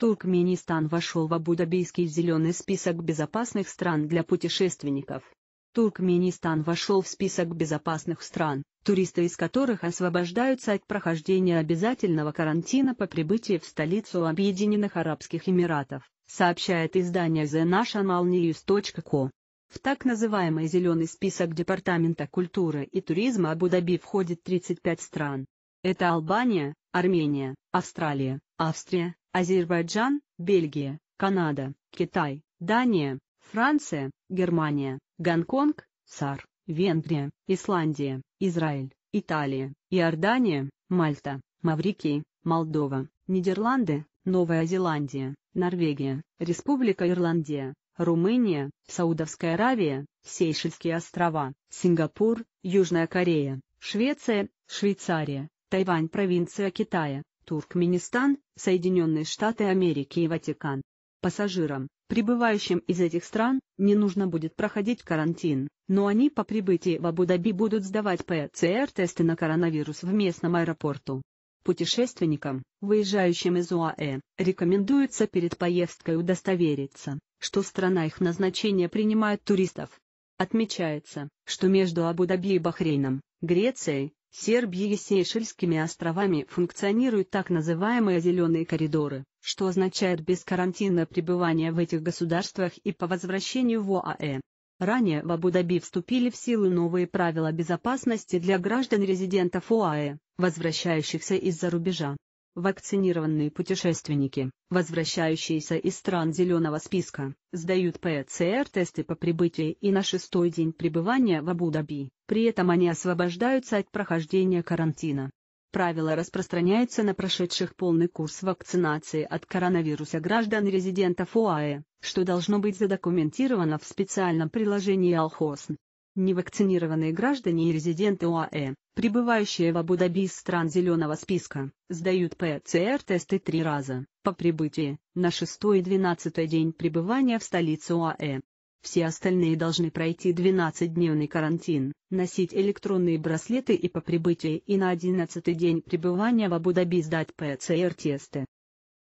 Туркменистан вошел в абу зеленый список безопасных стран для путешественников. Туркменистан вошел в список безопасных стран, туристы из которых освобождаются от прохождения обязательного карантина по прибытии в столицу Объединенных Арабских Эмиратов, сообщает издание The National News.co. В так называемый «зеленый список Департамента культуры и туризма Абу-Даби» входит 35 стран, это Албания, Армения, Австралия, Австрия, Азербайджан, Бельгия, Канада, Китай, Дания, Франция, Германия, Гонконг, САР, Венгрия, Исландия, Израиль, Италия, Иордания, Мальта, Маврикий, Молдова, Нидерланды, Новая Зеландия, Норвегия, Республика Ирландия, Румыния, Саудовская Аравия, Сейшельские острова, Сингапур, Южная Корея, Швеция, Швейцария, Тайвань провинция Китая, Туркменистан, Соединенные Штаты Америки и Ватикан. Пассажирам, прибывающим из этих стран, не нужно будет проходить карантин, но они по прибытии в Абу-Даби будут сдавать ПЦР-тесты на коронавирус в местном аэропорту. Путешественникам, выезжающим из УАЭ, рекомендуется перед поездкой удостовериться, что страна их назначения принимает туристов. Отмечается, что между Абу-Даби и Бахрейном, Грецией, Сербии и Сейшельскими островами функционируют так называемые «зеленые коридоры», что означает бескарантинное пребывание в этих государствах и по возвращению в ОАЭ. Ранее в Абу-Даби вступили в силу новые правила безопасности для граждан-резидентов ОАЭ, возвращающихся из-за рубежа. Вакцинированные путешественники, возвращающиеся из стран зеленого списка, сдают ПЦР-тесты по прибытии и на шестой день пребывания в Абу-Даби. При этом они освобождаются от прохождения карантина. Правило распространяется на прошедших полный курс вакцинации от коронавируса граждан и резидентов ОАЭ, что должно быть задокументировано в специальном приложении Алхосн. Невакцинированные граждане и резиденты ОАЭ, прибывающие в Абу-Даби из стран зеленого списка, сдают ПЦР-тесты три раза, по прибытии, на 6 и 12 день пребывания в столице ОАЭ. Все остальные должны пройти 12-дневный карантин, носить электронные браслеты и по прибытии и на 11 день пребывания в Абу-Даби сдать ПЦР-тесты.